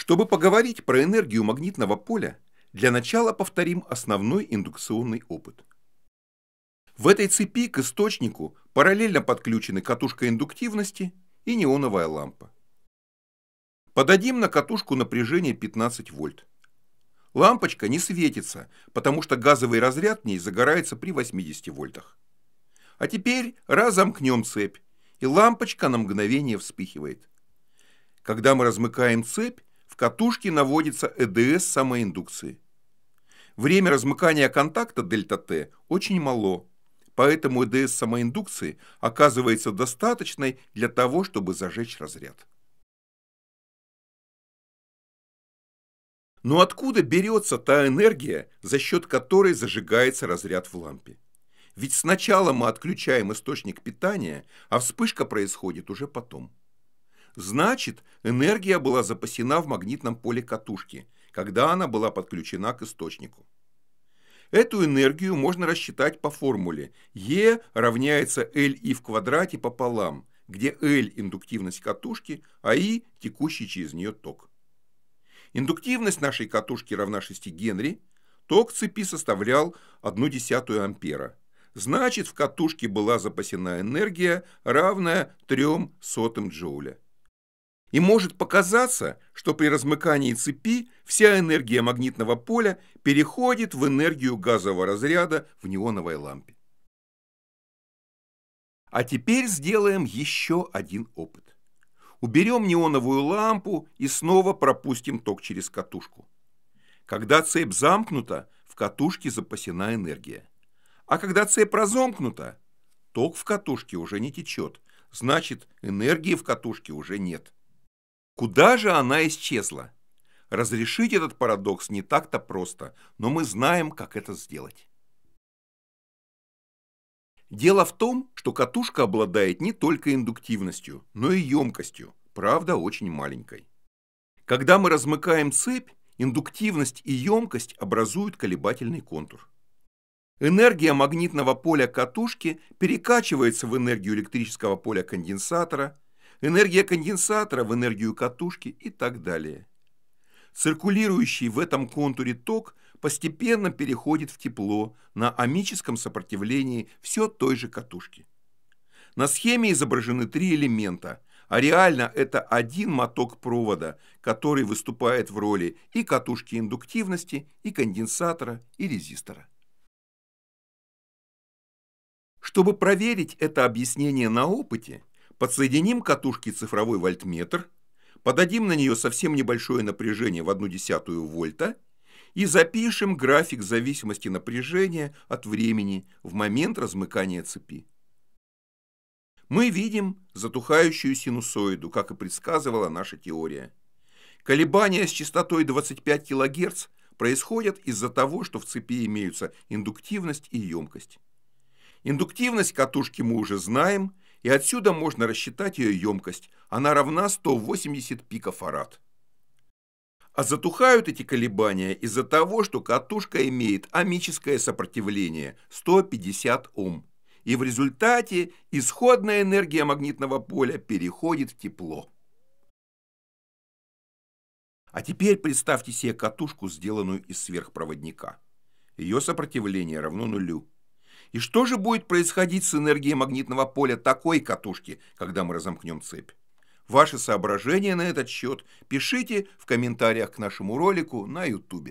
Чтобы поговорить про энергию магнитного поля, для начала повторим основной индукционный опыт. В этой цепи к источнику параллельно подключены катушка индуктивности и неоновая лампа. Подадим на катушку напряжение 15 вольт. Лампочка не светится, потому что газовый разряд в ней загорается при 80 вольтах. А теперь разомкнем цепь, и лампочка на мгновение вспыхивает. Когда мы размыкаем цепь, в катушке наводится ЭДС самоиндукции. Время размыкания контакта Δt очень мало, поэтому ЭДС самоиндукции оказывается достаточной для того, чтобы зажечь разряд. Но откуда берется та энергия, за счет которой зажигается разряд в лампе? Ведь сначала мы отключаем источник питания, а вспышка происходит уже потом. Значит, энергия была запасена в магнитном поле катушки, когда она была подключена к источнику. Эту энергию можно рассчитать по формуле E равняется LI в квадрате пополам, где L – индуктивность катушки, а I – текущий через нее ток. Индуктивность нашей катушки равна 6 Генри, ток цепи составлял 0,1 ампера. Значит, в катушке была запасена энергия, равная 0,03 джоуля. И может показаться, что при размыкании цепи вся энергия магнитного поля переходит в энергию газового разряда в неоновой лампе. А теперь сделаем еще один опыт. Уберем неоновую лампу и снова пропустим ток через катушку. Когда цепь замкнута, в катушке запасена энергия. А когда цепь разомкнута, ток в катушке уже не течет, значит энергии в катушке уже нет. Куда же она исчезла? Разрешить этот парадокс не так-то просто, но мы знаем, как это сделать. Дело в том, что катушка обладает не только индуктивностью, но и емкостью, правда очень маленькой. Когда мы размыкаем цепь, индуктивность и емкость образуют колебательный контур. Энергия магнитного поля катушки перекачивается в энергию электрического поля конденсатора, энергия конденсатора в энергию катушки и так далее. Циркулирующий в этом контуре ток постепенно переходит в тепло на амическом сопротивлении все той же катушки. На схеме изображены три элемента, а реально это один моток провода, который выступает в роли и катушки индуктивности, и конденсатора, и резистора. Чтобы проверить это объяснение на опыте, Подсоединим катушке цифровой вольтметр, подадим на нее совсем небольшое напряжение в одну десятую вольта и запишем график зависимости напряжения от времени в момент размыкания цепи. Мы видим затухающую синусоиду, как и предсказывала наша теория. Колебания с частотой 25 кГц происходят из-за того, что в цепи имеются индуктивность и емкость. Индуктивность катушки мы уже знаем – и отсюда можно рассчитать ее емкость. Она равна 180 пикофарад. А затухают эти колебания из-за того, что катушка имеет амическое сопротивление 150 Ом. И в результате исходная энергия магнитного поля переходит в тепло. А теперь представьте себе катушку, сделанную из сверхпроводника. Ее сопротивление равно нулю. И что же будет происходить с энергией магнитного поля такой катушки, когда мы разомкнем цепь? Ваши соображения на этот счет пишите в комментариях к нашему ролику на YouTube.